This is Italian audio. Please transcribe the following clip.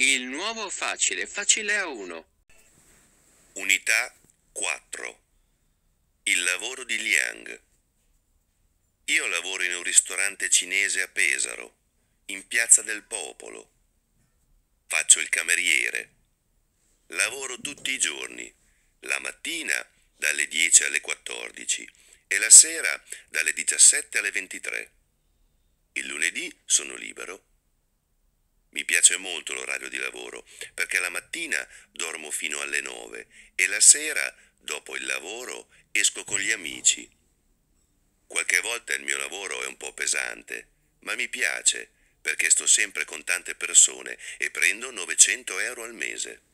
Il nuovo facile, facile a 1. Unità 4. Il lavoro di Liang. Io lavoro in un ristorante cinese a Pesaro, in Piazza del Popolo. Faccio il cameriere. Lavoro tutti i giorni, la mattina dalle 10 alle 14 e la sera dalle 17 alle 23. Il lunedì sono libero mi piace molto l'orario di lavoro perché la mattina dormo fino alle 9 e la sera, dopo il lavoro, esco con gli amici. Qualche volta il mio lavoro è un po' pesante, ma mi piace perché sto sempre con tante persone e prendo 900 euro al mese.